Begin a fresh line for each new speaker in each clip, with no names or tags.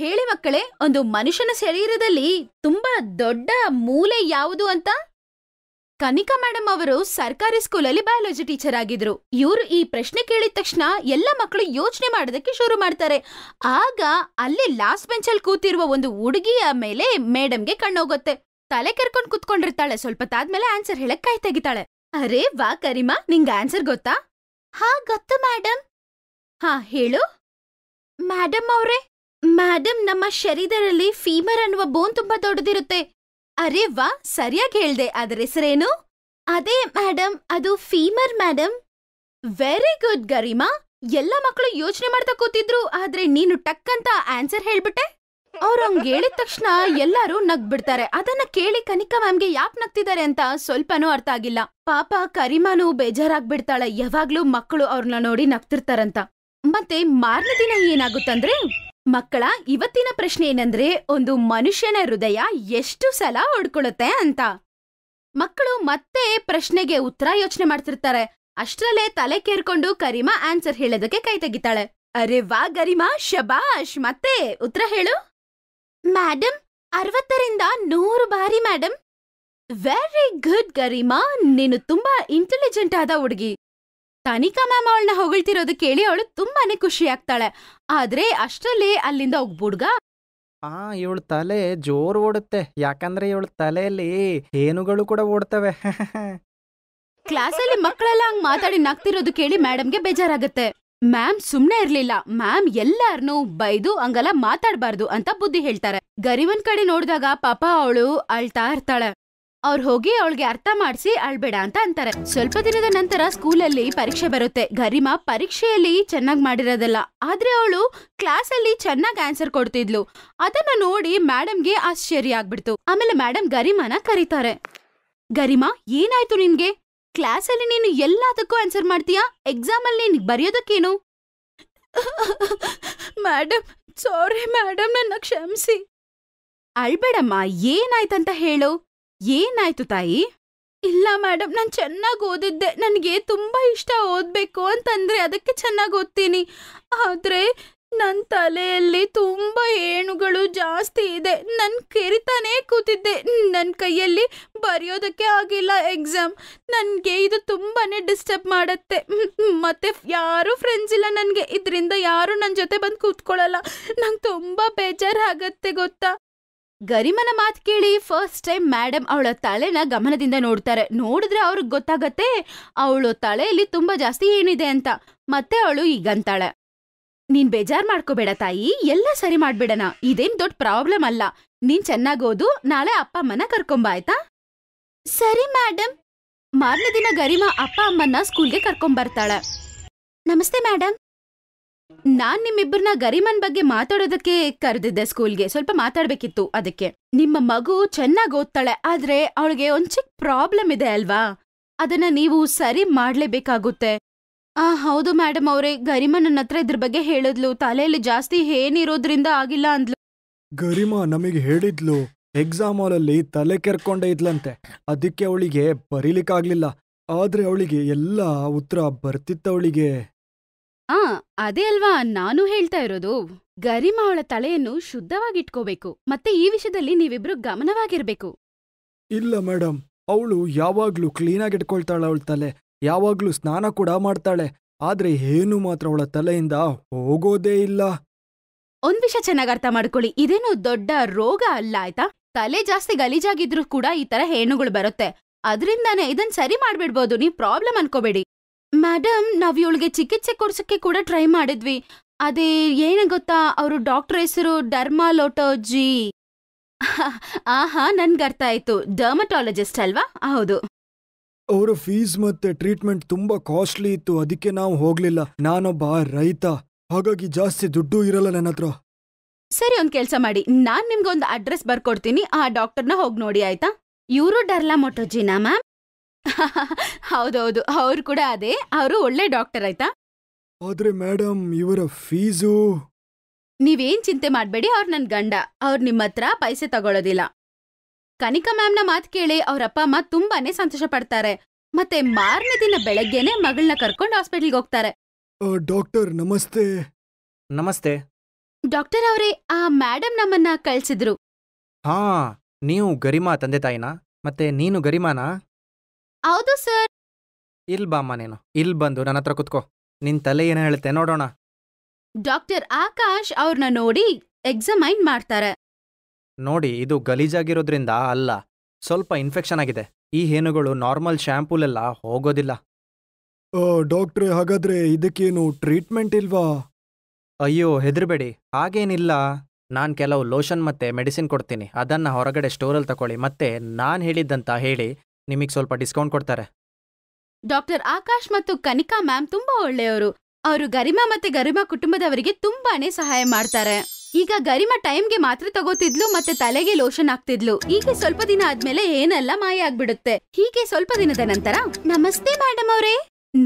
ಹೇಳಿ ಮಕ್ಕಳೇ ಒಂದು ಮನುಷ್ಯನ ಶರೀರದಲ್ಲಿ ತುಂಬಾ ದೊಡ್ಡ ಮೂಲೆ ಯಾವುದು ಅಂತ ಕನಿಕಾ ಮೇಡಮ್ ಅವರು ಸರ್ಕಾರಿ ಸ್ಕೂಲಲ್ಲಿ ಬಯಾಲಜಿ ಟೀಚರ್ ಆಗಿದ್ರು ಇವರು ಈ ಪ್ರಶ್ನೆ ಕೇಳಿದ ತಕ್ಷಣ ಎಲ್ಲ ಮಕ್ಕಳು ಯೋಚನೆ ಮಾಡೋದಕ್ಕೆ ಶುರು ಮಾಡ್ತಾರೆ ಆಗ ಅಲ್ಲಿ ಲಾಸ್ಟ್ ಬೆಂಚಲ್ಲಿ ಕೂತಿರುವ ಒಂದು ಹುಡುಗಿಯ ಮೇಲೆ ಮೇಡಮ್ಗೆ ಕಣ್ಣೋಗುತ್ತೆ ತಲೆ ಕರ್ಕೊಂಡು ಕುತ್ಕೊಂಡಿರ್ತಾಳೆ ಸ್ವಲ್ಪ ತಾದ್ಮೇಲೆ ಆನ್ಸರ್ ಹೇಳಕ್ ಕೈ ತೆಗಿತಾಳೆ ಅರೇ ವಾ ಕರಿಮಾ ನಿಂಗೆ ಆನ್ಸರ್ ಗೊತ್ತಾ ಹಾ ಗೊತ್ತು ಮೇಡಮ್ ಹಾ ಹೇಳು ಮೇಡಮ್ ಅವರೇ ಮ್ಯಾಡಮ್ ನಮ್ಮ ಶರೀರದಲ್ಲಿ ಫೀಮರ್ ಅನ್ನುವ ಬೋನ್ ತುಂಬಾ ದೊಡ್ಡದಿರುತ್ತೆ ಅರೆ ವಾ ಸರಿಯಾಗಿ ಹೇಳ್ದೆ ಅದರ ಹೆಸರೇನು ಅದೇ ಮ್ಯಾಡಮ್ ಅದು ಫೀಮರ್ ಮ್ಯಾಡಮ್ ವೆರಿ ಗುಡ್ ಗರಿಮಾ ಎಲ್ಲ ಮಕ್ಕಳು ಯೋಚನೆ ಮಾಡ್ತಾ ಕೂತಿದ್ರು ಆದ್ರೆ ನೀನು ಟಕ್ ಅಂತ ಆನ್ಸರ್ ಹೇಳ್ಬಿಟ್ಟೆ ಅವ್ರು ಹಂಗ್ ಹೇಳಿದ ತಕ್ಷಣ ಎಲ್ಲರೂ ನಗ್ ಬಿಡ್ತಾರೆ ಅದನ್ನ ಕೇಳಿ ಕನಿಕಾ ಮ್ಯಾಮ್ಗೆ ಯಾಕ್ ನಗ್ತಿದ್ದಾರೆ ಅಂತ ಸ್ವಲ್ಪನೂ ಅರ್ಥ ಆಗಿಲ್ಲ ಪಾಪ ಕರಿಮಾನು ಬೇಜಾರಾಗ್ಬಿಡ್ತಾಳೆ ಯಾವಾಗ್ಲೂ ಮಕ್ಕಳು ಅವ್ರನ್ನ ನೋಡಿ ನಗ್ತಿರ್ತಾರಂತ ಮತ್ತೆ ಮಾರ್ನೆ ದಿನ ಏನಾಗುತ್ತಂದ್ರೆ ಮಕ್ಕಳ ಇವತ್ತಿನ ಪ್ರಶ್ನೆ ಏನಂದ್ರೆ ಒಂದು ಮನುಷ್ಯನ ಹೃದಯ ಎಷ್ಟು ಸಲ ಹೊಡ್ಕೊಳುತ್ತೆ ಅಂತ ಮಕ್ಕಳು ಮತ್ತೆ ಪ್ರಶ್ನೆಗೆ ಉತ್ತರ ಯೋಚನೆ ಮಾಡ್ತಿರ್ತಾರೆ ಅಷ್ಟರಲ್ಲೇ ತಲೆ ಕೇರ್ಕೊಂಡು ಕರಿಮಾ ಆನ್ಸರ್ ಹೇಳೋದಕ್ಕೆ ಕೈ ತೆಗಿತಾಳೆ ಅರೆ ವಾ ಗರಿಮಾ ಶಬಾಷ್ ಮತ್ತೆ ಉತ್ತರ ಹೇಳು ಮ್ಯಾಡಮ್ ಅರವತ್ತರಿಂದ ನೂರು ಬಾರಿ ಮ್ಯಾಡಮ್ ವೆರಿ ಗುಡ್ ಗರಿಮಾ ನೀನು ತುಂಬಾ ಇಂಟೆಲಿಜೆಂಟ್ ಆದ ಹುಡುಗಿ ತನಿಖಾ ಮ್ಯಾಮ್ ಅವಳನ್ನ ಹೊಗಳ್ತಿರೋದು ಕೇಳಿ ಅವಳು ತುಂಬಾನೇ ಖುಷಿ ಆಗ್ತಾಳೆ ಆದ್ರೆ ಅಷ್ಟರಲ್ಲೇ ಅಲ್ಲಿಂದ ಒಬ್ಬ
ಆ ಇವಳ ತಲೆ ಜೋರ್ ಓಡುತ್ತೆ ಯಾಕಂದ್ರೆ ಇವಳ ತಲೆಯಲ್ಲಿ ಏನುಗಳು ಕೂಡ ಓಡ್ತವೆ
ಕ್ಲಾಸಲ್ಲಿ ಮಕ್ಕಳೆಲ್ಲ ಹಂಗ್ ಮಾತಾಡಿ ನಗ್ತಿರೋದು ಕೇಳಿ ಮ್ಯಾಡಮ್ಗೆ ಬೇಜಾರಾಗುತ್ತೆ ಮ್ಯಾಮ್ ಸುಮ್ನೆ ಇರ್ಲಿಲ್ಲ ಮ್ಯಾಮ್ ಎಲ್ಲಾರ್ನು ಬೈದು ಹಂಗಲ್ಲ ಮಾತಾಡ್ಬಾರ್ದು ಅಂತ ಬುದ್ಧಿ ಹೇಳ್ತಾರೆ ಗರಿವನ್ ಕಡೆ ನೋಡಿದಾಗ ಪಾಪ ಅವಳು ಅಳ್ತಾ ಇರ್ತಾಳೆ ಅವ್ರು ಹೋಗಿ ಅವಳಿಗೆ ಅರ್ಥ ಮಾಡಿಸಿ ಅಳ್ಬೇಡ ಅಂತ ಅಂತಾರೆ ಸ್ವಲ್ಪ ದಿನದ ನಂತರ ಸ್ಕೂಲಲ್ಲಿ ಪರೀಕ್ಷೆ ಬರುತ್ತೆ ಗರಿಮಾ ಪರೀಕ್ಷೆಯಲ್ಲಿ ಚೆನ್ನಾಗಿ ಮಾಡಿರೋದಲ್ಲ ಆದ್ರೆ ಅವಳು ಕ್ಲಾಸ್ ಅಲ್ಲಿ ಚೆನ್ನಾಗಿ ಆನ್ಸರ್ ಕೊಡ್ತಿದ್ಲು ಅದನ್ನ ನೋಡಿ ಮ್ಯಾಡಮ್ಗೆ ಆಶ್ಚರ್ಯ ಆಗ್ಬಿಡ್ತು ಆಮೇಲೆ ಮೇಡಮ್ ಗರಿಮಾನ ಕರೀತಾರೆ ಗರಿಮಾ ಏನಾಯ್ತು ನಿನ್ಗೆ ಕ್ಲಾಸಲ್ಲಿ ನೀನು ಎಲ್ಲದಕ್ಕೂ ಆನ್ಸರ್ ಮಾಡ್ತೀಯಾ ಎಕ್ಸಾಮ್ ಅಲ್ಲಿ ಬರೆಯೋದಕ್ಕೇನು ಮೇಡಮ್ ಸಾರಿ ಮೇಡಮ್ ನನ್ನ ಕ್ಷಮಿಸಿ ಅಳ್ಬೇಡಮ್ಮ ಏನಾಯ್ತಂತ ಹೇಳು ಏನಾಯ್ತು ತಾಯಿ ಇಲ್ಲ ಮೇಡಮ್ ನಾನು ಚೆನ್ನಾಗಿ ಓದಿದ್ದೆ ನನಗೆ ತುಂಬ ಇಷ್ಟ ಓದಬೇಕು ಅಂತಂದರೆ ಅದಕ್ಕೆ ಚೆನ್ನಾಗಿ ಓದ್ತೀನಿ ಆದರೆ ನನ್ನ ತಲೆಯಲ್ಲಿ ತುಂಬ ಏಣುಗಳು ಜಾಸ್ತಿ ಇದೆ ನನ್ನ ಕೆರಿತಾನೇ ಕೂತಿದ್ದೆ ನನ್ನ ಕೈಯಲ್ಲಿ ಬರೆಯೋದಕ್ಕೆ ಆಗಿಲ್ಲ ಎಕ್ಸಾಮ್ ನನಗೆ ಇದು ತುಂಬಾ ಡಿಸ್ಟರ್ಬ್ ಮಾಡುತ್ತೆ ಮತ್ತು ಯಾರೂ ಫ್ರೆಂಡ್ಸ್ ಇಲ್ಲ ನನಗೆ ಇದರಿಂದ ಯಾರೂ ನನ್ನ ಜೊತೆ ಬಂದು ಕೂತ್ಕೊಳ್ಳಲ್ಲ ನಂಗೆ ತುಂಬ ಬೇಜಾರಾಗತ್ತೆ ಗೊತ್ತಾ ಗರಿಮನ ಮಾತ್ ಕೇಳಿ ಫಸ್ಟ್ ಟೈಮ್ ಮೇಡಮ್ ಅವಳ ತಲೆನ ಗಮನದಿಂದ ನೋಡ್ತಾರೆ ನೋಡಿದ್ರೆ ಅವ್ರಿಗೆ ಗೊತ್ತಾಗತ್ತೆ ಅವಳು ತಲೆಯಲ್ಲಿ ತುಂಬಾ ಜಾಸ್ತಿ ಏನಿದೆ ಅಂತ ಮತ್ತೆ ಅವಳು ಈಗಂತಾಳೆ ನೀನ್ ಬೇಜಾರ್ ಮಾಡ್ಕೋಬೇಡ ತಾಯಿ ಎಲ್ಲ ಸರಿ ಮಾಡ್ಬಿಡಣ ಇದೇನ್ ದೊಡ್ಡ ಪ್ರಾಬ್ಲಮ್ ಅಲ್ಲ ನೀನ್ ಓದು ನಾಳೆ ಅಪ್ಪ ಅಮ್ಮನ ಕರ್ಕೊಂಬಾಯ್ತಾ ಸರಿ ಮ್ಯಾಡಮ್ ಮಾರ್ನೆ ದಿನ ಗರಿಮಾ ಅಪ್ಪ ಅಮ್ಮನ ಸ್ಕೂಲ್ಗೆ ಕರ್ಕೊಂಬರ್ತಾಳೆ ನಮಸ್ತೆ ಮೇಡಮ್ ನಾನ್ ನಿಮ್ಮಿಬ್ಬರನ್ನ ಗರಿಮನ್ ಬಗ್ಗೆ ಮಾತಾಡೋದಕ್ಕೆ ಕರೆದಿದ್ದೆ ಸ್ಕೂಲ್ಗೆ ಸ್ವಲ್ಪ ಮಾತಾಡ್ಬೇಕಿತ್ತು ಅದಕ್ಕೆ ನಿಮ್ಮ ಮಗು ಚೆನ್ನಾಗಿ ಓದ್ತಾಳೆ ಆದ್ರೆ ಅವಳಿಗೆ ಒಂದ್ ಚಿಕ್ಕ ಪ್ರಾಬ್ಲಮ್ ಇದೆ ಅಲ್ವಾ ಅದನ್ನ ನೀವು ಸರಿ ಮಾಡ್ಲೇಬೇಕಾಗುತ್ತೆ ಆ ಹೌದು ಮೇಡಮ್ ಅವರೇ ಗರಿಮಾ ನನ್ನ ಹತ್ರ ಇದ್ರ ಬಗ್ಗೆ ಹೇಳಿದ್ಲು ತಲೆಯಲ್ಲಿ ಜಾಸ್ತಿ ಏನಿರೋದ್ರಿಂದ ಆಗಿಲ್ಲ ಅಂದ್ಲು
ಗರಿಮಾ ನಮಗೆ ಹೇಳಿದ್ಲು ಎಕ್ಸಾಮ್ ಹಾಲಲ್ಲಿ ತಲೆ ಕೆರ್ಕೊಂಡೇ ಇದ್ಲಂತೆ ಅದಕ್ಕೆ ಅವಳಿಗೆ ಬರೀಲಿಕ್ಕಾಗ್ಲಿಲ್ಲ ಆದ್ರೆ ಅವಳಿಗೆ ಎಲ್ಲ ಉತ್ತರ ಬರ್ತಿತ್ತವಳಿಗೆ
ಆ ಅದೇ ಅಲ್ವಾ ನಾನು ಹೇಳ್ತಾ ಇರೋದು ಗರಿಮಾ ಅವಳ ತಲೆಯನ್ನು ಶುದ್ಧವಾಗಿಟ್ಕೋಬೇಕು ಮತ್ತೆ ಈ ವಿಷಯದಲ್ಲಿ ನೀವಿಬ್ರು ಗಮನವಾಗಿರ್ಬೇಕು
ಇಲ್ಲ ಮೇಡಮ್ ಅವಳು ಯಾವಾಗ್ಲೂ ಕ್ಲೀನಾಗಿ ಇಟ್ಕೊಳ್ತಾಳೆ ಅವಳ ತಲೆ ಯಾವಾಗ್ಲೂ ಸ್ನಾನ ಕೂಡ ಮಾಡ್ತಾಳೆ ಆದ್ರೆ ಏನು ಮಾತ್ರ ಅವಳ ತಲೆಯಿಂದ ಹೋಗೋದೇ ಇಲ್ಲ
ಒಂದ್ ವಿಷಯ ಚೆನ್ನಾಗಿ ಅರ್ಥ ಮಾಡ್ಕೊಳ್ಳಿ ಇದೇನು ದೊಡ್ಡ ರೋಗ ಅಲ್ಲ ಆಯ್ತಾ ತಲೆ ಜಾಸ್ತಿ ಗಲೀಜಾಗಿದ್ರು ಕೂಡ ಈ ತರ ಹೇಣುಗಳು ಬರುತ್ತೆ ಅದ್ರಿಂದಾನೇ ಇದನ್ ಸರಿ ಮಾಡ್ಬಿಡ್ಬೋದು ನೀವು ಪ್ರಾಬ್ಲಮ್ ಅನ್ಕೋಬೇಡಿ ಮೇಡಮ್ ನಾವು ಇವಳಿಗೆ ಚಿಕಿತ್ಸೆ ಕೊಡ್ಸೋಕ್ಕೆ ಕೂಡ ಟ್ರೈ ಮಾಡಿದ್ವಿ ಅದೇ ಏನ ಗೊತ್ತಾ ಅವರು ಡಾಕ್ಟರ್ ಹೆಸರು ಡರ್ಮಾಲೋಟೋಜಿ ಆಹಾ ನನ್ಗೆ ಅರ್ಥ ಆಯ್ತು ಡರ್ಮಟಾಲಜಿಸ್ಟ್ ಅಲ್ವಾ ಹೌದು
ಅವರ ಫೀಸ್ ಮತ್ತೆ ಟ್ರೀಟ್ಮೆಂಟ್ ತುಂಬಾ ಕಾಸ್ಟ್ಲಿ ಇತ್ತು ಅದಕ್ಕೆ ನಾವು ಹೋಗ್ಲಿಲ್ಲ ನಾನೊಬ್ಬ ರೈತ ಹಾಗಾಗಿ ಜಾಸ್ತಿ ದುಡ್ಡು ಇರಲ್ಲ ನನ್ನ ಹತ್ರ
ಸರಿ ಒಂದು ಕೆಲಸ ಮಾಡಿ ನಾನು ನಿಮ್ಗೊಂದು ಅಡ್ರೆಸ್ ಬರ್ಕೊಡ್ತೀನಿ ಆ ಡಾಕ್ಟರ್ನ ಹೋಗಿ ನೋಡಿ ಆಯ್ತಾ ಇವರು ಡರ್ಲಾ ಮೊಟೋಜಿನಾ ಮ್ಯಾಮ್ ಹೌದೌದು ಅವ್ರು ಕೂಡ ಅದೇ ಅವರು ಒಳ್ಳೆ ಡಾಕ್ಟರ್ ಆಯ್ತಾ
ಆದ್ರೆ ಮೇಡಮ್ ಇವರ ಫೀಸು
ನೀವೇನ್ ಚಿಂತೆ ಮಾಡ್ಬೇಡಿ ಅವ್ರ ನನ್ ಗಂಡ ಅವ್ರು ನಿಮ್ಮ ಹತ್ರ ಪೈಸೆ ತಗೊಳ್ಳೋದಿಲ್ಲ ಕನಿಕಾ ಮ್ಯಾಮ್ನ ಮಾತು ಕೇಳಿ ಅವ್ರ ಅಪ್ಪ ಅಮ್ಮ ತುಂಬಾನೇ ಸಂತೋಷ ಪಡ್ತಾರೆ ಮತ್ತೆ ಮಾರನೇ ದಿನ ಬೆಳಗ್ಗೆನೆ ಮಗಳನ್ನ ಕರ್ಕೊಂಡು ಹಾಸ್ಪಿಟಲ್ಗೆ ಹೋಗ್ತಾರೆ
ಡಾಕ್ಟರ್ ನಮಸ್ತೆ ನಮಸ್ತೆ
ಡಾಕ್ಟರ್ ಅವರೇ ಆ ಮ್ಯಾಡಮ್ ನಮ್ಮನ್ನ ಕಳ್ಸಿದ್ರು
ಹಾ ನೀವು ಗರಿಮಾ ತಂದೆ ತಾಯಿನ ಮತ್ತೆ ನೀನು ಗರಿಮಾನಾ
ಹೌದು ಸರ್
ಇಲ್ ಬಾಮ್ಮ ನೀನು ಇಲ್ ಬಂದು ನನ್ನ ಹತ್ರ ಕುತ್ಕೋ ನಿನ್ ತಲೆ ಏನ ಹೇಳುತ್ತೆ ನೋಡೋಣ
ಡಾಕ್ಟರ್ ಆಕಾಶ್ ಅವ್ರನ್ನ ನೋಡಿ ಎಕ್ಸಾಮೈನ್ ಮಾಡ್ತಾರೆ
ನೋಡಿ ಇದು ಗಲೀಜಾಗಿರೋದ್ರಿಂದ ಅಲ್ಲ ಸ್ವಲ್ಪ ಇನ್ಫೆಕ್ಷನ್ ಆಗಿದೆ ಈ ಹೇನುಗಳು ನಾರ್ಮಲ್ ಶ್ಯಾಂಪೂಲೆಲ್ಲ ಹೋಗೋದಿಲ್ಲ
ಡಾಕ್ಟ್ರೆ ಹಾಗಾದ್ರೆ ಇದಕ್ಕೇನು ಟ್ರೀಟ್ಮೆಂಟ್ ಇಲ್ವಾ
ಅಯ್ಯೋ ಹೆದರ್ಬೇಡಿ ಹಾಗೇನಿಲ್ಲ ನಾನು ಕೆಲವು ಲೋಷನ್ ಮತ್ತೆ ಮೆಡಿಸಿನ್ ಕೊಡ್ತೀನಿ ಅದನ್ನ ಹೊರಗಡೆ ಸ್ಟೋರಲ್ಲಿ ತಗೊಳ್ಳಿ ಮತ್ತೆ ನಾನು ಹೇಳಿದ್ದಂತ ಹೇಳಿ ನಿಮಗೆ ಸ್ವಲ್ಪ ಡಿಸ್ಕೌಂಟ್ ಕೊಡ್ತಾರೆ
ಡಾಕ್ಟರ್ ಆಕಾಶ್ ಮತ್ತು ಕನಿಕಾ ಮ್ಯಾಮ್ ತುಂಬಾ ಒಳ್ಳೆಯವರು ಅವರು ಗರಿಮಾ ಮತ್ತೆ ಗರಿಮಾ ಕುಟುಂಬದವರಿಗೆ ತುಂಬಾನೇ ಸಹಾಯ ಮಾಡ್ತಾರೆ ಈಗ ಗರಿಮಾ ಟೈಮ್ಗೆ ಮಾತ್ರ ತಗೋತಿದ್ಲು ಮತ್ತೆ ತಲೆಗೆ ಲೋಷನ್ ಹಾಕ್ತಿದ್ಲು ಈಗ ಸ್ವಲ್ಪ ದಿನ ಆದ್ಮೇಲೆ ಏನೆಲ್ಲ ಮಾಯ ಆಗ್ಬಿಡುತ್ತೆ ಹೀಗೆ ಸ್ವಲ್ಪ ದಿನದ ನಂತರ ನಮಸ್ತೆ ಮೇಡಮ್ ಅವರೇ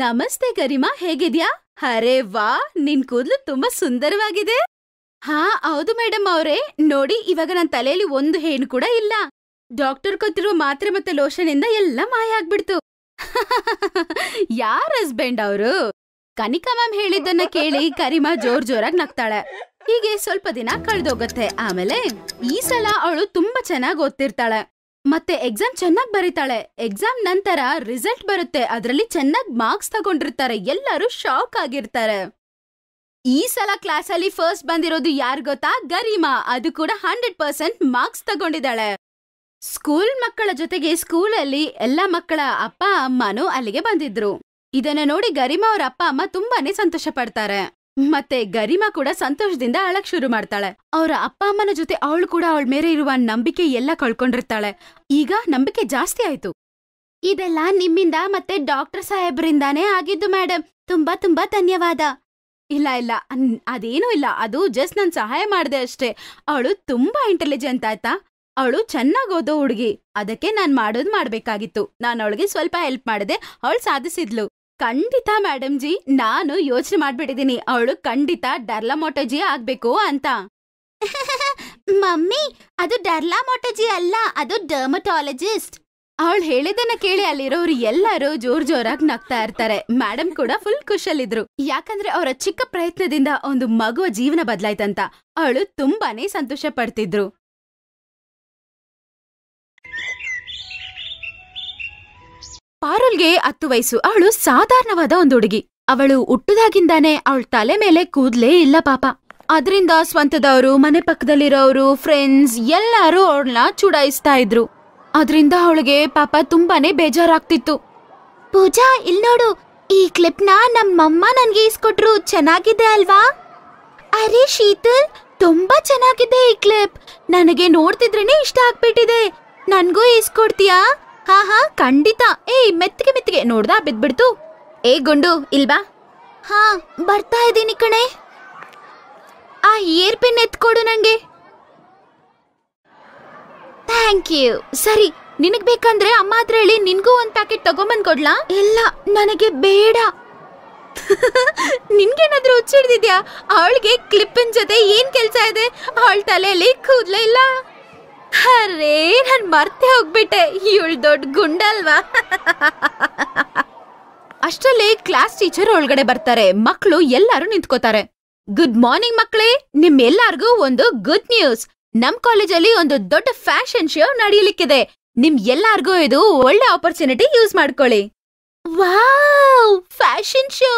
ನಮಸ್ತೆ ಗರಿಮಾ ಹೇಗಿದ್ಯಾ ಅರೆ ವಾ ನಿನ್ ಕೂದಲು ತುಂಬಾ ಸುಂದರವಾಗಿದೆ ಹಾ ಹೌದು ಮೇಡಮ್ ಅವರೇ ನೋಡಿ ಇವಾಗ ನನ್ನ ತಲೆಯಲ್ಲಿ ಒಂದು ಹೇನು ಕೂಡ ಇಲ್ಲ ಡಾಕ್ಟರ್ ಕೊತ್ತಿರುವ ಮಾತ್ರೆ ಮತ್ತೆ ಲೋಷನ್ ಎಲ್ಲ ಮಾಯ ಆಗ್ಬಿಡ್ತು ಯಾರ ಹಸ್ಬೆಂಡ್ ಅವರು ಕನಿಕಾ ಮ್ಯಾಮ್ ಹೇಳಿದ್ದನ್ನ ಕೇಳಿ ಕರಿಮಾ ಜೋರ್ ಜೋರಾಗಿ ನಗ್ತಾಳೆ ಹೀಗೆ ಸ್ವಲ್ಪ ದಿನ ಕಳ್ದೋಗತ್ತೆ ಆಮೇಲೆ ಈ ಸಲ ಅವಳು ತುಂಬಾ ಚೆನ್ನಾಗಿ ಓದ್ತಿರ್ತಾಳೆ ಮತ್ತೆ ಎಕ್ಸಾಮ್ ಚೆನ್ನಾಗಿ ಬರೀತಾಳೆ ಎಕ್ಸಾಮ್ ನಂತರ ರಿಸಲ್ಟ್ ಬರುತ್ತೆ ಅದ್ರಲ್ಲಿ ಚೆನ್ನಾಗ್ ಮಾರ್ಕ್ಸ್ ತಗೊಂಡಿರ್ತಾರೆ ಎಲ್ಲರೂ ಶಾಕ್ ಆಗಿರ್ತಾರೆ ಈ ಸಲ ಕ್ಲಾಸ್ ಅಲ್ಲಿ ಫಸ್ಟ್ ಬಂದಿರೋದು ಯಾರ್ ಗೊತ್ತಾ ಗರಿಮಾ ಅದು ಕೂಡ ಹಂಡ್ರೆಡ್ ಪರ್ಸೆಂಟ್ ಮಾರ್ಕ್ಸ್ ತಗೊಂಡಿದಾಳೆ ಸ್ಕೂಲ್ ಮಕ್ಕಳ ಜೊತೆಗೆ ಸ್ಕೂಲಲ್ಲಿ ಎಲ್ಲ ಮಕ್ಕಳ ಅಪ್ಪ ಅಮ್ಮನೂ ಅಲ್ಲಿಗೆ ಬಂದಿದ್ರು ಇದನ್ನ ನೋಡಿ ಗರಿಮಾ ಅವರ ಅಪ್ಪ ಅಮ್ಮ ತುಂಬಾನೇ ಸಂತೋಷ ಪಡ್ತಾರೆ ಮತ್ತೆ ಗರಿಮಾ ಕೂಡ ಸಂತೋಷದಿಂದ ಅಳಕ್ ಶುರು ಮಾಡ್ತಾಳೆ ಅವರ ಅಪ್ಪ ಅಮ್ಮನ ಜೊತೆ ಅವಳು ಕೂಡ ಅವಳ ಮೇರೆ ಇರುವ ನಂಬಿಕೆ ಎಲ್ಲ ಕಳ್ಕೊಂಡಿರ್ತಾಳೆ ಈಗ ನಂಬಿಕೆ ಜಾಸ್ತಿ ಆಯ್ತು ಇದೆಲ್ಲ ನಿಮ್ಮಿಂದ ಮತ್ತೆ ಡಾಕ್ಟರ್ ಸಾಹೇಬ್ರಿಂದಾನೇ ಆಗಿದ್ದು ಮೇಡಮ್ ತುಂಬಾ ತುಂಬಾ ಧನ್ಯವಾದ ಇಲ್ಲ ಇಲ್ಲ ಅದೇನೂ ಇಲ್ಲ ಅದು ಜಸ್ಟ್ ನಾನು ಸಹಾಯ ಮಾಡಿದೆ ಅಷ್ಟೇ ಅವಳು ತುಂಬಾ ಇಂಟೆಲಿಜೆಂಟ್ ಆಯ್ತಾ ಅವಳು ಚೆನ್ನಾಗಿ ಓದೋ ಹುಡುಗಿ ಅದಕ್ಕೆ ನಾನ್ ಮಾಡೋದು ಮಾಡ್ಬೇಕಾಗಿತ್ತು ನಾನು ಅವಳಿಗೆ ಸ್ವಲ್ಪ ಹೆಲ್ಪ್ ಮಾಡಿದೆ ಅವಳು ಸಾಧಿಸಿದ್ಲು ಖಂಡಿತ ಮೇಡಮ್ ಜಿ ನಾನು ಯೋಚನೆ ಮಾಡ್ಬಿಟ್ಟಿದ್ದೀನಿ ಅವಳು ಖಂಡಿತ ಡರ್ಲಾ ಮೋಟೋಜಿ ಆಗ್ಬೇಕು ಅಂತ ಮಮ್ಮಿ ಅದು ಡರ್ಲಾ ಅಲ್ಲ ಅದು ಡರ್ಮಟಾಲಜಿಸ್ಟ್ ಅವಳು ಹೇಳಿದನ್ನ ಕೇಳಿ ಅಲ್ಲಿರೋರು ಎಲ್ಲರೂ ಜೋರ್ ಜೋರಾಗಿ ನಗ್ತಾ ಇರ್ತಾರೆ ಮೇಡಮ್ ಕೂಡ ಫುಲ್ ಖುಷಿಯಲ್ಲಿದ್ರು ಯಾಕಂದ್ರೆ ಅವರ ಚಿಕ್ಕ ಪ್ರಯತ್ನದಿಂದ ಒಂದು ಮಗುವ ಜೀವನ ಬದಲಾಯ್ತಂತ ಅವಳು ತುಂಬಾನೇ ಸಂತೋಷ ಪಡ್ತಿದ್ರು ಪಾರುಲ್ಗೆ ಹತ್ತು ವಯಸ್ಸು ಅವಳು ಸಾಧಾರಣವಾದ ಒಂದು ಹುಡುಗಿ ಅವಳು ಹುಟ್ಟುದಾಗಿಂದಾನೆ ಅವಳ ತಲೆ ಮೇಲೆ ಕೂದ್ಲೇ ಇಲ್ಲ ಪಾಪ ಅದರಿಂದ ಸ್ವಂತದವರು ಮನೆ ಪಕ್ಕದಲ್ಲಿರೋರು ಫ್ರೆಂಡ್ಸ್ ಎಲ್ಲರೂ ಅವಳನ್ನ ಚುಡಾಯಿಸ್ತಾ ಇದ್ರು ಅದರಿಂದ ಅವಳಿಗೆ ಪಾಪ ತುಂಬಾನೇ ಬೇಜಾರಾಗ್ತಿತ್ತು ಪೂಜಾ ಇಲ್ ನೋಡು ಈ ಕ್ಲಿಪ್ನ ನಮ್ಮಮ್ಮ ನನ್ಗೆ ಇಸ್ಕೊಟ್ರು ಚೆನ್ನಾಗಿದೆ ಅಲ್ವಾ ಅರೆ ಶೀತಲ್ ತುಂಬಾ ಚೆನ್ನಾಗಿದೆ ಈ ಕ್ಲಿಪ್ ನನಗೆ ನೋಡ್ತಿದ್ರೇನೆ ಇಷ್ಟ ಆಗ್ಬಿಟ್ಟಿದೆ ನನ್ಗೂ ಇಸ್ಕೊಡ್ತೀಯಾ ಹಾ ಹಾ ಖಂಡಿತ ಏಯ್ ಮೆತ್ತಿಗೆ ಮೆತ್ತಿಗೆ ನೋಡ್ದಾ ಬಿದ್ಬಿಡ್ತು ಏ ಗುಂಡು ಇಲ್ವಾ ಹಾ ಬರ್ತಾ ಇದ್ದೀನಿ ಕಣೆ ಆ ಏರ್ ಪಿನ್ ಎತ್ಕೊಡು ನಂಗೆ ಥ್ಯಾಂಕ್ ಯು ಸರಿ ನಿನಗ್ ಬೇಕಂದ್ರೆ ಅಮ್ಮ ಹತ್ರ ಹೇಳಿ ನಿನ್ಗೂ ಒಂದ್ ಪ್ಯಾಕೆಟ್ ತಗೊಂಬಂದ್ ಕೊಡ್ಲಾ ಇಲ್ಲ ನನಗೆ ಬೇಡ ನಿನ್ಗೇನಾದ್ರೂ ಹುಚ್ಚಿಡ್ದಿದ್ಯಾ ಅವಳಿಗೆ ಕ್ಲಿಪ್ಪಿನ ಜೊತೆ ಏನ್ ಕೆಲ್ಸ ಇದೆ ಅವಳ ತಲೆಯಲ್ಲಿ ಕೂದ್ಲೇ ಇಲ್ಲ ಅರೇ ನಾನು ಮರ್ತೆ ಹೋಗ್ಬಿಟ್ಟೆ ಇವಳು ದೊಡ್ಡ ಗುಂಡಲ್ವಾ ಅಷ್ಟರಲ್ಲಿ ಕ್ಲಾಸ್ ಟೀಚರ್ ಒಳಗಡೆ ಬರ್ತಾರೆ ಮಕ್ಕಳು ಎಲ್ಲರೂ ನಿಂತ್ಕೋತಾರೆ ಗುಡ್ ಮಾರ್ನಿಂಗ್ ಮಕ್ಕಳೇ ನಿಮ್ಮೆಲ್ಲರಿಗೂ ಒಂದು ಗುಡ್ ನ್ಯೂಸ್ ನಮ್ ಕಾಲೇಜಲ್ಲಿ ಒಂದು ದೊಡ್ಡ ಫ್ಯಾಷನ್ ಶೋ ನಡೆಯಲಿಕ್ಕಿದೆ ನಿಮ್ ಎಲ್ಲಾರ್ಗೂ ಇದು ಒಳ್ಳೆ ಆಪರ್ಚುನಿಟಿ ಯೂಸ್ ಮಾಡ್ಕೊಳ್ಳಿ ವಾ ಫ್ಯಾಷನ್ ಶೋ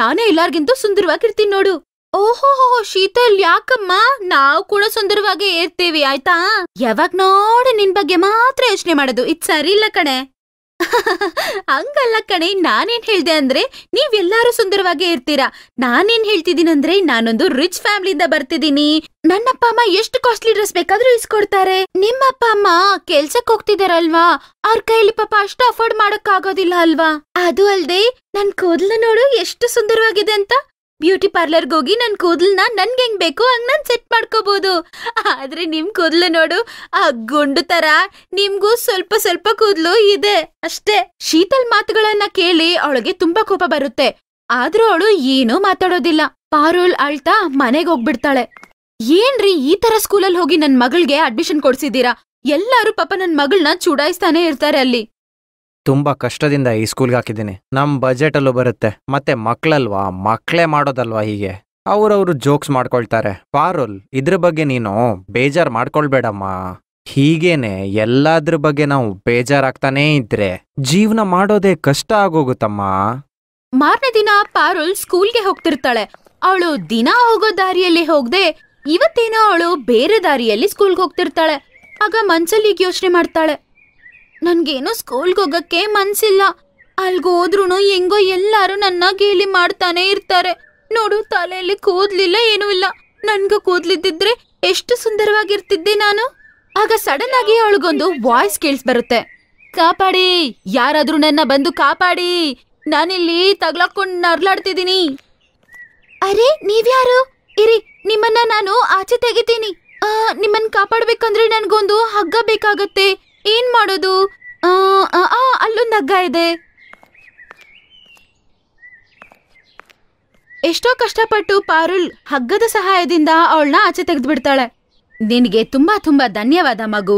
ನಾನೇ ಎಲ್ಲಾರ್ಗಿಂತ ಸುಂದರವಾಗಿರ್ತೀನಿ ನೋಡು ಓಹೋ ಶೀತಲ್ ಯಾಕಮ್ಮ ನಾವು ಕೂಡ ಸುಂದರವಾಗಿ ಇರ್ತೀವಿ ಆಯ್ತಾ ಯಾವಾಗ ನೋಡ ನಿನ್ ಬಗ್ಗೆ ಮಾತ್ರ ಯೋಚನೆ ಮಾಡೋದು ಇದು ಸರಿ ಇಲ್ಲ ಕಣೆ ಹಂಗಲ್ಲ ಕಣೆ ನಾನೇನ್ ಹೇಳ್ದೆ ಅಂದ್ರೆ ನೀವೆಲ್ಲಾರು ಸುಂದರವಾಗಿ ಇರ್ತೀರಾ ನಾನೇನ್ ಹೇಳ್ತಿದ್ದೀನಂದ್ರೆ ನಾನೊಂದು ರಿಚ್ ಫ್ಯಾಮಿಲಿಯಿಂದ ಬರ್ತಿದ್ದೀನಿ ನನ್ನಪ್ಪ ಅಮ್ಮ ಎಷ್ಟು ಕಾಸ್ಟ್ಲಿ ಡ್ರೆಸ್ ಬೇಕಾದ್ರೂ ಇಸ್ಕೊಡ್ತಾರೆ ನಿಮ್ಮಪ್ಪ ಅಮ್ಮ ಕೆಲ್ಸಕ್ ಹೋಗ್ತಿದಾರಲ್ವಾ ಅವ್ರ ಕೈಲಿ ಪಾಪ ಅಷ್ಟು ಅಫೋರ್ಡ್ ಮಾಡಕ್ ಆಗೋದಿಲ್ಲ ಅಲ್ವಾ ಅದು ಅಲ್ದೆ ನನ್ ಕೂದ್ಲ ನೋಡು ಎಷ್ಟು ಸುಂದರವಾಗಿದೆ ಅಂತ ಬ್ಯೂಟಿ ಪಾರ್ಲರ್ಗೆ ಹೋಗಿ ನನ್ನ ಕೂದಲನ್ನ ನನ್ಗೆ ಹೆಂಗ್ ಬೇಕು ಹಂಗ್ ನಾನು ಸೆಟ್ ಮಾಡ್ಕೋಬಹುದು ಆದ್ರೆ ನಿಮ್ ಕೂದಲು ನೋಡು ಆ ಗುಂಡು ತರ ನಿಮ್ಗೂ ಸ್ವಲ್ಪ ಸ್ವಲ್ಪ ಕೂದ್ಲು ಇದೆ ಅಷ್ಟೇ ಶೀತಲ್ ಮಾತುಗಳನ್ನ ಕೇಳಿ ಅವಳಿಗೆ ತುಂಬಾ ಕೋಪ ಬರುತ್ತೆ ಆದ್ರೂ ಅವಳು ಏನೂ ಮಾತಾಡೋದಿಲ್ಲ ಪಾರುಲ್ ಅಳ್ತಾ ಮನೆಗೆ ಹೋಗ್ಬಿಡ್ತಾಳೆ ಏನ್ರಿ ಈ ತರ ಸ್ಕೂಲಲ್ಲಿ ಹೋಗಿ ನನ್ ಮಗಳಿಗೆ ಅಡ್ಮಿಷನ್ ಕೊಡ್ಸಿದೀರಾ ಎಲ್ಲಾರು ಪಾಪ ನನ್ ಮಗಳನ್ನ ಚುಡಾಯಿಸ್ತಾನೆ ಇರ್ತಾರೆ ಅಲ್ಲಿ
ತುಂಬಾ ಕಷ್ಟದಿಂದ ಈ ಸ್ಕೂಲ್ಗೆ ಹಾಕಿದ್ದೀನಿ ನಮ್ಮ ಬಜೆಟಲ್ಲೂ ಬರುತ್ತೆ ಮತ್ತೆ ಮಕ್ಳಲ್ವಾ ಮಕ್ಳೇ ಮಾಡೋದಲ್ವಾ ಹೀಗೆ ಅವ್ರವ್ರು ಜೋಕ್ಸ್ ಮಾಡ್ಕೊಳ್ತಾರೆ ಪಾರುಲ್ ಇದ್ರ ಬಗ್ಗೆ ನೀನು ಬೇಜಾರ್ ಮಾಡ್ಕೊಳ್ಬೇಡಮ್ಮ ಹೀಗೇನೆ ಎಲ್ಲದ್ರ ಬಗ್ಗೆ ನಾವು ಬೇಜಾರಾಗ್ತಾನೇ ಇದ್ರೆ ಜೀವನ ಮಾಡೋದೇ ಕಷ್ಟ ಆಗೋಗುತ್ತಮ್ಮ
ಮಾರನೇ ದಿನ ಪಾರುಲ್ ಸ್ಕೂಲ್ಗೆ ಹೋಗ್ತಿರ್ತಾಳೆ ಅವಳು ದಿನ ಹೋಗೋ ದಾರಿಯಲ್ಲಿ ಹೋಗದೆ ಇವತ್ತೇನೋ ಅವಳು ಬೇರೆ ದಾರಿಯಲ್ಲಿ ಸ್ಕೂಲ್ಗೆ ಹೋಗ್ತಿರ್ತಾಳೆ ಆಗ ಮನ್ಸಲ್ಲಿ ಯೋಚನೆ ಮಾಡ್ತಾಳೆ ನನ್ಗೇನು ಸ್ಕೂಲ್ಗೆ ಹೋಗಕ್ಕೆ ಮನ್ಸಿಲ್ಲ ಅಲ್ಗೋದ್ರೂ ಹೆಂಗೋ ಎಲ್ಲಾರು ನನ್ನ ಗೇಲಿ ಮಾಡ್ತಾನೆ ಇರ್ತಾರೆ ನೋಡು ತಲೆಯಲ್ಲಿ ಕೂದ್ಲಿಲ್ಲ ಏನೂ ಇಲ್ಲ ನನ್ಗ ಕೂದ್ಲಿದ್ದಿದ್ರೆ ಎಷ್ಟು ಸುಂದರವಾಗಿರ್ತಿದ್ದೆ ನಾನು ಆಗ ಸಡನ್ ಆಗಿ ಅವಳಿಗೊಂದು ವಾಯ್ಸ್ ಕೇಳಿಸ್ ಬರುತ್ತೆ ಕಾಪಾಡಿ ಯಾರಾದ್ರೂ ನನ್ನ ಬಂದು ಕಾಪಾಡಿ ನಾನಿಲ್ಲಿ ತಗ್ಲಾಕೊಂಡು ನರ್ಲಾಡ್ತಿದ್ದೀನಿ ಅರೆ ನೀವ್ಯಾರು ಇರಿ ನಿಮ್ಮನ್ನ ನಾನು ಆಚೆ ತೆಗಿತೀನಿ ನಿಮ್ಮನ್ನ ಕಾಪಾಡ್ಬೇಕಂದ್ರೆ ನನ್ಗೊಂದು ಹಗ್ಗ ಬೇಕಾಗತ್ತೆ ಏನ್ ಮಾಡೋದು ಅಲ್ಲೊಂದು ಹಗ್ಗ ಇದೆ ಎಷ್ಟೋ ಕಷ್ಟಪಟ್ಟು ಪಾರುಲ್ ಹಗ್ಗದ ಸಹಾಯದಿಂದ ಅವಳನ್ನ ಆಚೆ ತೆಗೆದ್ಬಿಡ್ತಾಳೆ ನಿನಗೆ ತುಂಬಾ ತುಂಬಾ ಧನ್ಯವಾದ ಮಗು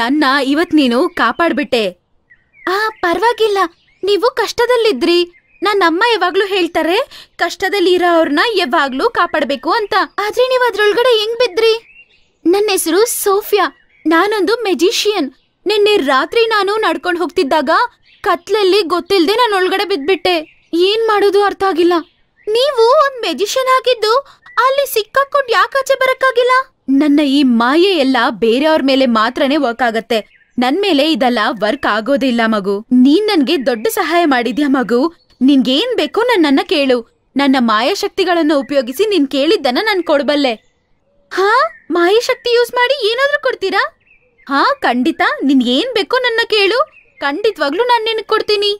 ನನ್ನ ಇವತ್ ನೀನು ಕಾಪಾಡ್ಬಿಟ್ಟೆ ಆ ಪರವಾಗಿಲ್ಲ ನೀವು ಕಷ್ಟದಲ್ಲಿದ್ರಿ ನನ್ನಮ್ಮ ಯಾವಾಗ್ಲೂ ಹೇಳ್ತಾರೆ ಕಷ್ಟದಲ್ಲಿ ಇರೋ ಅವ್ರನ್ನ ಯಾವಾಗ್ಲೂ ಕಾಪಾಡಬೇಕು ಅಂತ ಆದ್ರೆ ನೀವು ಅದ್ರೊಳಗಡೆ ಹೆಂಗ್ ಬಿದ್ರಿ ನನ್ನ ಹೆಸರು ಸೋಫಿಯಾ ನಾನೊಂದು ಮೆಜಿಷಿಯನ್ ನಿನ್ನೆ ರಾತ್ರಿ ನಾನು ನಡ್ಕೊಂಡು ಹೋಗ್ತಿದ್ದಾಗ ಕತ್ಲಲ್ಲಿ ಗೊತ್ತಿಲ್ಲದೆ ನಾನು ಒಳಗಡೆ ಬಿದ್ಬಿಟ್ಟೆ ಏನ್ ಮಾಡೋದು ಅರ್ಥ ಆಗಿಲ್ಲ ನೀವು ಒಂದ್ ಮೆಜಿಷಿಯನ್ ಆಗಿದ್ದು ಅಲ್ಲಿ ಸಿಕ್ಕಾಕೊಂಡು ಯಾಕಾಚೆ ಬರಕ್ಕಾಗಿಲ್ಲ ನನ್ನ ಈ ಮಾಯೆ ಎಲ್ಲ ಬೇರೆಯವ್ರ ಮೇಲೆ ಮಾತ್ರನೇ ವರ್ಕ್ ಆಗತ್ತೆ ನನ್ ಮೇಲೆ ಇದೆಲ್ಲ ವರ್ಕ್ ಆಗೋದಿಲ್ಲ ಮಗು ನೀನ್ ನನ್ಗೆ ದೊಡ್ಡ ಸಹಾಯ ಮಾಡಿದ್ಯಾ ಮಗು ನಿನ್ಗೇನ್ ಬೇಕೋ ನನ್ನನ್ನ ಕೇಳು ನನ್ನ ಮಾಯಾಶಕ್ತಿಗಳನ್ನು ಉಪಯೋಗಿಸಿ ನೀನ್ ಕೇಳಿದ್ದನ್ನ ನಾನು ಕೊಡಬಲ್ಲೆ ಹಾ ಮಾಯಾಶಕ್ತಿ ಯೂಸ್ ಮಾಡಿ ಏನಾದ್ರೂ ಕೊಡ್ತೀರಾ ಹಾ ಖಂಡಿತ ನಿನ್ ಏನ್ ಬೇಕೋ ನನ್ನ ಕೇಳು ಖಂಡಿತವಾಗ್ಲೂ ನಾನು ನಿನ್ ಕೊಡ್ತೀನಿ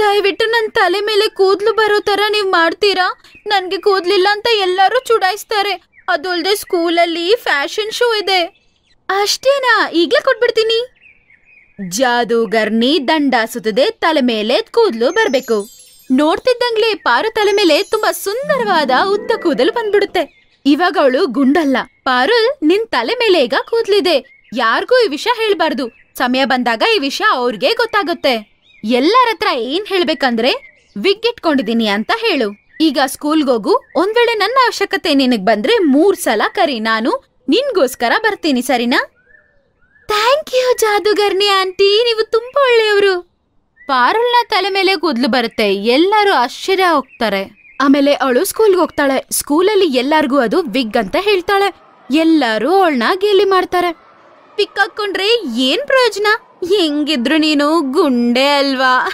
ದಯವಿಟ್ಟು ನನ್ನ ತಲೆ ಮೇಲೆ ಕೂದ್ಲು ಬರೋ ತರ ನೀವು ಮಾಡ್ತೀರಾ ನನಗೆ ಕೂದ್ಲಿಲ್ಲ ಅಂತ ಎಲ್ಲರೂ ಚುಡಾಯಿಸ್ತಾರೆ ಅದು ಅಲ್ಲದೆ ಸ್ಕೂಲಲ್ಲಿ ಫ್ಯಾಷನ್ ಶೋ ಇದೆ ಅಷ್ಟೇನಾ ಈಗಲೇ ಕೊಟ್ಬಿಡ್ತೀನಿ ಜಾದೂಗರ್ನಿ ದಂಡ ಸುತ್ತದೆ ತಲೆ ಮೇಲೆ ಕೂದ್ಲು ಬರಬೇಕು ನೋಡ್ತಿದ್ದಂಗ್ಲೆ ಪಾರು ತಲೆ ಮೇಲೆ ತುಂಬಾ ಸುಂದರವಾದ ಉದ್ದ ಕೂದಲು ಬಂದ್ಬಿಡುತ್ತೆ ಇವಾಗ ಅವಳು ಗುಂಡಲ್ಲ ಪಾರುಲ್ ನಿನ್ ತಲೆ ಮೇಲೆ ಈಗ ಕೂದಲಿದೆ ಯಾರಿಗೂ ಈ ವಿಷಯ ಹೇಳ್ಬಾರ್ದು ಸಮಯ ಬಂದಾಗ ಈ ವಿಷಯ ಅವ್ರಿಗೆ ಗೊತ್ತಾಗುತ್ತೆ ಎಲ್ಲರ ಹತ್ರ ಏನ್ ಹೇಳ್ಬೇಕಂದ್ರೆ ವಿಗ್ ಇಟ್ಕೊಂಡಿದೀನಿ ಅಂತ ಹೇಳು ಈಗ ಸ್ಕೂಲ್ಗೋಗು ಹೋಗು ಒಂದ್ ವೇಳೆ ನನ್ನ ಅವಶ್ಯಕತೆ ನಿನಗ್ ಬಂದ್ರೆ ಮೂರ್ ಸಲ ಕರಿ ನಾನು ನಿನ್ಗೋಸ್ಕರ ಬರ್ತೀನಿ ಸರಿನಾ ಥ್ಯಾಂಕ್ ಯು ಜಾದುಗರ್ನಿ ಆಂಟಿ ನೀವು ತುಂಬಾ ಒಳ್ಳೆಯವರು ಪಾರುಲ್ನ ತಲೆ ಮೇಲೆ ಕೂದ್ಲು ಬರುತ್ತೆ ಎಲ್ಲರೂ ಆಶ್ಚರ್ಯ ಹೋಗ್ತಾರೆ ಆಮೇಲೆ ಅವಳು ಸ್ಕೂಲ್ಗೆ ಹೋಗ್ತಾಳೆ ಸ್ಕೂಲಲ್ಲಿ ಎಲ್ಲಾರ್ಗೂ ಅದು ವಿಗ್ ಅಂತ ಹೇಳ್ತಾಳೆ ಎಲ್ಲರೂ ಅವಳನ್ನ ಗೇಲಿ ಮಾಡ್ತಾರೆ ಪಿಕ್ ಹಾಕೊಂಡ್ರೆ ಏನ್ ಪ್ರಯೋಜನ ಹೆಂಗಿದ್ರು ನೀನು ಗುಂಡೆ ಅಲ್ವಾ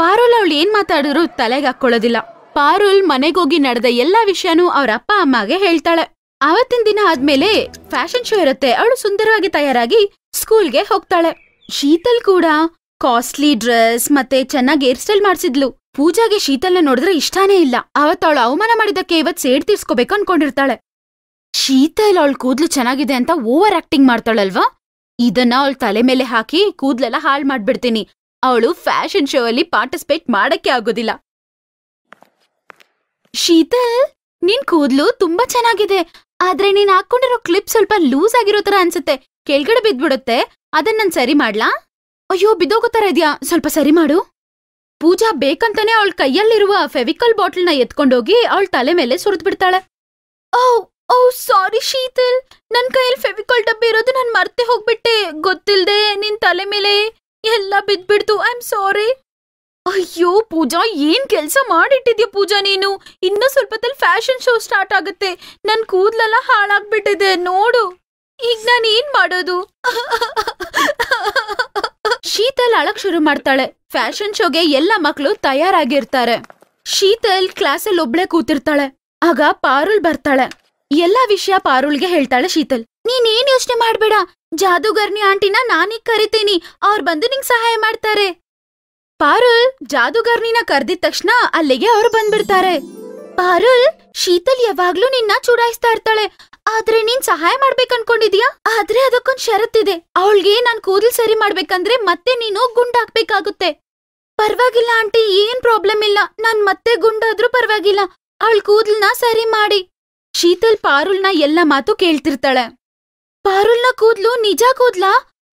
ಪಾರುಲ್ ಅವಳು ಏನ್ ಮಾತಾಡಿದ್ರು ತಲೆಗೆ ಹಾಕೊಳ್ಳೋದಿಲ್ಲ ಪಾರುಲ್ ಮನೆಗೋಗಿ ನಡೆದ ಎಲ್ಲಾ ವಿಷಯನೂ ಅವ್ರ ಅಪ್ಪ ಅಮ್ಮಗೆ ಹೇಳ್ತಾಳೆ ಅವತ್ತಿನ ದಿನ ಆದ್ಮೇಲೆ ಫ್ಯಾಷನ್ ಶೋ ಇರುತ್ತೆ ಅವಳು ಸುಂದರವಾಗಿ ತಯಾರಾಗಿ ಸ್ಕೂಲ್ಗೆ ಹೋಗ್ತಾಳೆ ಶೀತಲ್ ಕೂಡ ಕಾಸ್ಟ್ಲಿ ಡ್ರೆಸ್ ಮತ್ತೆ ಚೆನ್ನಾಗಿ ಹೇರ್ ಸ್ಟೈಲ್ ಮಾಡಿಸಿದ್ಲು ಪೂಜಾಗೆ ಶೀತಲ್ನ ನೋಡಿದ್ರೆ ಇಷ್ಟಾನೇ ಇಲ್ಲ ಅವತ್ತು ಅವಮಾನ ಮಾಡಿದಕ್ಕೆ ಇವತ್ ಸೇಡ್ ತೀರ್ಸ್ಕೋಬೇಕು ಅನ್ಕೊಂಡಿರ್ತಾಳೆ ಶೀತಲ್ ಇಲ್ಲ ಅವಳ ಕೂದ್ಲು ಚೆನ್ನಾಗಿದೆ ಅಂತ ಓವರ್ ಆಕ್ಟಿಂಗ್ ಮಾಡ್ತಾಳಲ್ವಾ ಇದನ್ನ ಅವಳ ತಲೆ ಮೇಲೆ ಹಾಕಿ ಕೂದ್ಲೆಲ್ಲ ಹಾಳ್ ಮಾಡ್ಬಿಡ್ತೀನಿ ಅವಳು ಫ್ಯಾಷನ್ ಶೋ ಅಲ್ಲಿ ಪಾರ್ಟಿಸಿಪೇಟ್ ಮಾಡಕ್ಕೆ ಆಗೋದಿಲ್ಲ ಶೀತಲ್ ನಿನ್ ಕೂದ್ಲು ತುಂಬಾ ಚೆನ್ನಾಗಿದೆ ಆದ್ರೆ ನೀನ್ ಹಾಕೊಂಡಿರೋ ಕ್ಲಿಪ್ ಸ್ವಲ್ಪ ಲೂಸ್ ಆಗಿರೋ ತರ ಅನ್ಸುತ್ತೆ ಕೆಳಗಡೆ ಬಿದ್ಬಿಡುತ್ತೆ ಅದನ್ನ ಸರಿ ಮಾಡ್ಲಾ ಅಯ್ಯೋ ಬಿದ್ದೋಗೋ ತರ ಇದ್ಯಾ ಸ್ವಲ್ಪ ಸರಿ ಮಾಡು ಪೂಜಾ ಬೇಕಂತಾನೆ ಅವಳ ಕೈಯಲ್ಲಿರುವ ಫೆವಿಕಲ್ ಬಾಟಲ್ನ ಎತ್ಕೊಂಡೋಗಿ ಅವಳ ತಲೆ ಮೇಲೆ ಸುರಿದ್ಬಿಡ್ತಾಳೆ ಓ ಓ ಸಾರಿ ಶೀತಲ್ ನನ್ನ ಕೈಯಲ್ಲಿ ಫೆವಿಕಾಲ್ ಡಬ್ಬಿ ಇರೋದು ನಾನು ಮರ್ತೆ ಹೋಗ್ಬಿಟ್ಟೆ ಗೊತ್ತಿಲ್ಲದೆ ನಿನ್ನ ತಲೆ ಮೇಲೆ ಎಲ್ಲ ಬಿದ್ಬಿಡ್ತು ಐ ಆಮ್ ಸಾರಿ ಅಯ್ಯೋ ಪೂಜಾ ಏನ್ ಕೆಲಸ ಮಾಡಿಟ್ಟಿದ್ಯಾ ಪೂಜಾ ನೀನು ಇನ್ನೂ ಸ್ವಲ್ಪದಲ್ಲಿ ಫ್ಯಾಷನ್ ಶೋ ಸ್ಟಾರ್ಟ್ ಆಗುತ್ತೆ ನನ್ನ ಕೂದಲೆಲ್ಲ ಹಾಳಾಗ್ಬಿಟ್ಟಿದೆ ನೋಡು ಈಗ ನಾನು ಏನ್ ಮಾಡೋದು ಶೀತಲ್ ಅಳಕ್ ಶುರು ಮಾಡ್ತಾಳೆ ಫ್ಯಾಷನ್ ಶೋಗೆ ಎಲ್ಲ ಮಕ್ಕಳು ತಯಾರಾಗಿರ್ತಾರೆ ಶೀತಲ್ ಕ್ಲಾಸಲ್ಲಿ ಒಬ್ಳೆ ಕೂತಿರ್ತಾಳೆ ಆಗ ಪಾರುಲ್ ಬರ್ತಾಳೆ ಎಲ್ಲಾ ವಿಷಯ ಪಾರುಳ್ಗೆ ಹೇಳ್ತಾಳೆ ಶೀತಲ್ ನೀನೇನ್ ಯೋಚನೆ ಮಾಡ್ಬೇಡ ಜಾದೂಗರ್ನಿ ಆಂಟಿನ ನಾನೀಗ್ ಕರಿತೀನಿ ಅವ್ರ್ ಬಂದು ನಿಂಗ್ ಸಹಾಯ ಮಾಡ್ತಾರೆ ಪಾರುಲ್ ಜಾದೂಗರ್ನಿನ ಕರೆದಿದ ತಕ್ಷಣ ಅಲ್ಲಿಗೆ ಅವ್ರು ಬಂದ್ಬಿಡ್ತಾರೆ ಪಾರುಲ್ ಶೀತಲ್ ಯಾವಾಗ್ಲೂ ನಿನ್ನ ಚುಡಾಯಿಸ್ತಾ ಇರ್ತಾಳೆ ಆದ್ರೆ ನೀನ್ ಸಹಾಯ ಮಾಡ್ಬೇಕು ಆದ್ರೆ ಅದಕ್ಕೊಂದ್ ಷರತ್ತಿದೆ ಅವಳ್ಗೆ ನಾನ್ ಕೂದಲ್ ಸರಿ ಮಾಡ್ಬೇಕಂದ್ರೆ ಮತ್ತೆ ನೀನು ಗುಂಡಾಕ್ಬೇಕಾಗುತ್ತೆ ಪರವಾಗಿಲ್ಲ ಆಂಟಿ ಏನ್ ಪ್ರಾಬ್ಲಮ್ ಇಲ್ಲ ನಾನ್ ಮತ್ತೆ ಗುಂಡಾದ್ರೂ ಪರವಾಗಿಲ್ಲ ಅವಳ ಕೂದಲ್ನ ಸರಿ ಮಾಡಿ ಶೀತಲ್ ಪಾರುಲ್ನ ಎಲ್ಲ ಮಾತು ಕೇಳ್ತಿರ್ತಾಳೆ ಪಾರುಲ್ನ ಕೂದ್ಲು ನಿಜ ಕೂದ್ಲ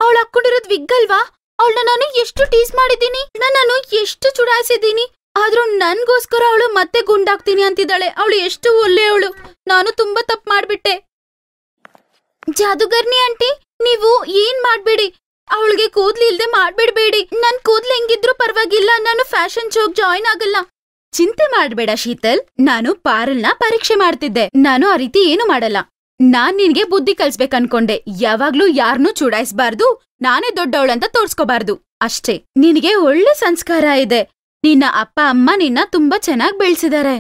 ಅವಳು ಹಾಕೊಂಡಿರೋದ್ ವಿಗ್ಗಲ್ವಾ ಅವಳನ್ನ ನಾನು ಎಷ್ಟು ಟೀಸ್ ಮಾಡಿದ್ದೀನಿ ನಾನು ಎಷ್ಟು ಚುಡಾಯಿಸಿದ್ದೀನಿ ಆದ್ರೂ ನನ್ಗೋಸ್ಕರ ಅವಳು ಮತ್ತೆ ಗುಂಡಾಗ್ತೀನಿ ಅಂತಿದ್ದಾಳೆ ಅವಳು ಎಷ್ಟು ಒಳ್ಳೆಯವಳು ನಾನು ತುಂಬಾ ತಪ್ಪು ಮಾಡ್ಬಿಟ್ಟೆ ಜಾದುಗರ್ನಿ ಆಂಟಿ ನೀವು ಏನ್ ಮಾಡ್ಬೇಡಿ ಅವಳಿಗೆ ಕೂದ್ಲಿಲ್ದೆ ಮಾಡ್ಬಿಡ್ಬೇಡಿ ನನ್ ಕೂದ್ಲು ಹೆಂಗಿದ್ರು ಪರವಾಗಿಲ್ಲ ನಾನು ಫ್ಯಾಷನ್ ಶೋಗ್ ಜಾಯ್ನ್ ಆಗಲ್ಲ ಚಿಂತೆ ಮಾಡ್ಬೇಡ ಶೀತಲ್ ನಾನು ಪಾರಲ್ನ ಪರೀಕ್ಷೆ ಮಾಡ್ತಿದ್ದೆ ನಾನು ಆ ರೀತಿ ಏನು ಮಾಡಲ್ಲ ನಾನ್ ನಿನ್ಗೆ ಬುದ್ಧಿ ಕಲ್ಸ್ಬೇಕನ್ಕೊಂಡೆ ಯಾವಾಗ್ಲೂ ಯಾರನ್ನೂ ಚುಡಾಯಿಸ್ಬಾರ್ದು ನಾನೇ ದೊಡ್ಡವಳಂತ ತೋರ್ಸ್ಕೋಬಾರ್ದು ಅಷ್ಟೇ ನಿನಗೆ ಒಳ್ಳೆ ಸಂಸ್ಕಾರ ಇದೆ ನಿನ್ನ ಅಪ್ಪ ಅಮ್ಮ ನಿನ್ನ ತುಂಬಾ ಚೆನ್ನಾಗ್ ಬೆಳ್ಸಿದಾರೆ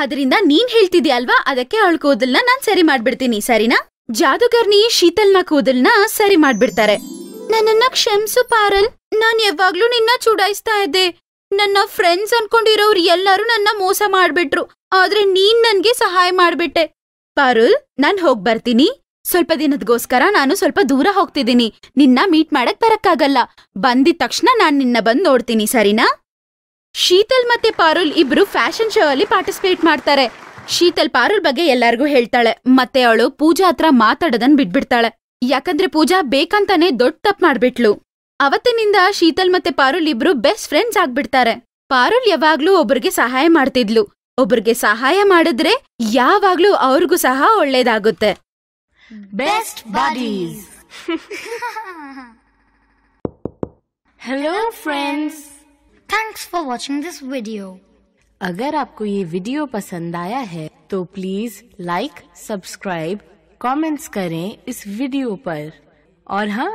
ಆದ್ರಿಂದ ನೀನ್ ಹೇಳ್ತಿದ್ಯಲ್ವಾ ಅದಕ್ಕೆ ಅವಳ ಕೂದಲ್ನ ನಾನ್ ಸರಿ ಮಾಡ್ಬಿಡ್ತೀನಿ ಸರಿನಾ ಜಾದುಗರ್ನಿ ಶೀತಲ್ನ ಕೂದಲ್ನ ಸರಿ ಮಾಡ್ಬಿಡ್ತಾರೆ ನನ್ನನ್ನ ಕ್ಷಮ್ಸು ಪಾರಲ್ ನಾನ್ ಯಾವಾಗ್ಲೂ ನಿನ್ನ ಚುಡಾಯಿಸ್ತಾ ಇದ್ದೆ ನನ್ನ ಫ್ರೆಂಡ್ಸ್ ಅನ್ಕೊಂಡಿರೋರು ಎಲ್ಲರೂ ನನ್ನ ಮೋಸ ಮಾಡ್ಬಿಟ್ರು ಆದ್ರೆ ನೀನ್ ನನ್ಗೆ ಸಹಾಯ ಮಾಡ್ಬಿಟ್ಟೆ ಪಾರುಲ್ ನಾನ್ ಹೋಗ್ ಬರ್ತೀನಿ ಸ್ವಲ್ಪ ದಿನದಗೋಸ್ಕರ ನಾನು ಸ್ವಲ್ಪ ದೂರ ಹೋಗ್ತಿದ್ದೀನಿ ನಿನ್ನ ಮೀಟ್ ಮಾಡಕ್ ಬರಕ್ಕಾಗಲ್ಲ ಬಂದಿದ ತಕ್ಷಣ ನಾನ್ ನಿನ್ನ ಬಂದ್ ನೋಡ್ತೀನಿ ಸರಿನಾ ಶೀತಲ್ ಮತ್ತೆ ಪಾರುಲ್ ಇಬ್ರು ಫ್ಯಾಷನ್ ಶೋ ಅಲ್ಲಿ ಪಾರ್ಟಿಸಿಪೇಟ್ ಮಾಡ್ತಾರೆ ಶೀತಲ್ ಪಾರುಲ್ ಬಗ್ಗೆ ಎಲ್ಲರಿಗೂ ಹೇಳ್ತಾಳೆ ಮತ್ತೆ ಅವಳು ಪೂಜಾ ಹತ್ರ ಮಾತಾಡೋದನ್ ಬಿಟ್ಬಿಡ್ತಾಳೆ ಯಾಕಂದ್ರೆ ಪೂಜಾ ಬೇಕಂತಾನೆ ದೊಡ್ಡ ತಪ್ಪು ಮಾಡ್ಬಿಟ್ಲು ಅವತ್ತಿನಿಂದ ಶೀತಲ್ ಮತ್ತೆ ಪಾರುಲ್ ಇಬ್ರು ಬೆಸ್ಟ್ ಫ್ರೆಂಡ್ಸ್ ಆಗ್ಬಿಡ್ತಾರೆ ಪಾರುಲ್ ಯಾವಾಗ್ಲೂ ಒಬ್ರಿಗೆ ಸಹಾಯ ಮಾಡ್ತಿದ್ಲು ಒಬ್ರಿಗೆ ಸಹಾಯ ಮಾಡಿದ್ರೆ ಯಾವಾಗ್ಲೂ ಅವ್ರಿಗೂ ಸಹ ಒಳ್ಳೇದಾಗುತ್ತೆ best buddies hello friends thanks for watching this video अगर आपको ये वीडियो पसंद आया है तो प्लीज लाइक सब्सक्राइब कमेंट्स करें इस वीडियो पर और हाँ